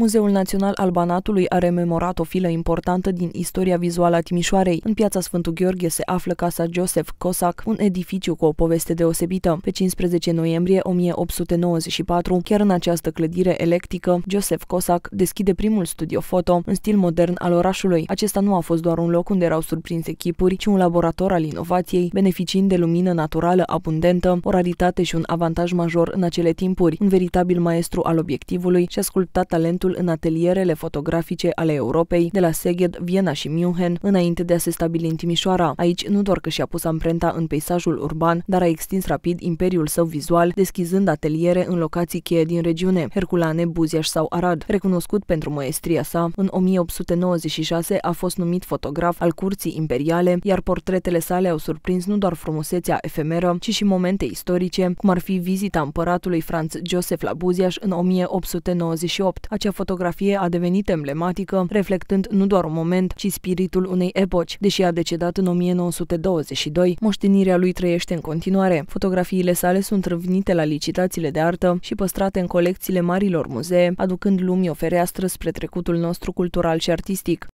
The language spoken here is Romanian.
Muzeul Național al Banatului a rememorat o filă importantă din istoria vizuală a Timișoarei. În piața Sfântul Gheorghe se află Casa Joseph Cosac, un edificiu cu o poveste deosebită. Pe 15 noiembrie 1894, chiar în această clădire electrică, Joseph Cosac deschide primul studio foto în stil modern al orașului. Acesta nu a fost doar un loc unde erau surprinse chipuri, ci un laborator al inovației, beneficiind de lumină naturală abundentă, o raritate și un avantaj major în acele timpuri. Un veritabil maestru al obiectivului și-a sculptat talentul proiectul în atelierele fotografice ale Europei de la Seged, Viena și München, înainte de a se stabili în Timișoara. Aici nu doar că și-a pus amprenta în peisajul urban, dar a extins rapid imperiul său vizual, deschizând ateliere în locații cheie din regiune, Herculane, Buziaș sau Arad. Recunoscut pentru măestria sa, în 1896 a fost numit fotograf al curții imperiale, iar portretele sale au surprins nu doar frumusețea efemeră, ci și momente istorice, cum ar fi vizita împăratului Franz Joseph la Buziaș în 1898. Acea Orice fotografie a devenit emblematică, reflectând nu doar un moment, ci spiritul unei epoci. Deși a decedat în 1922, moștenirea lui trăiește în continuare. Fotografiile sale sunt răvnite la licitațiile de artă și păstrate în colecțiile marilor muzee, aducând lumii o fereastră spre trecutul nostru cultural și artistic.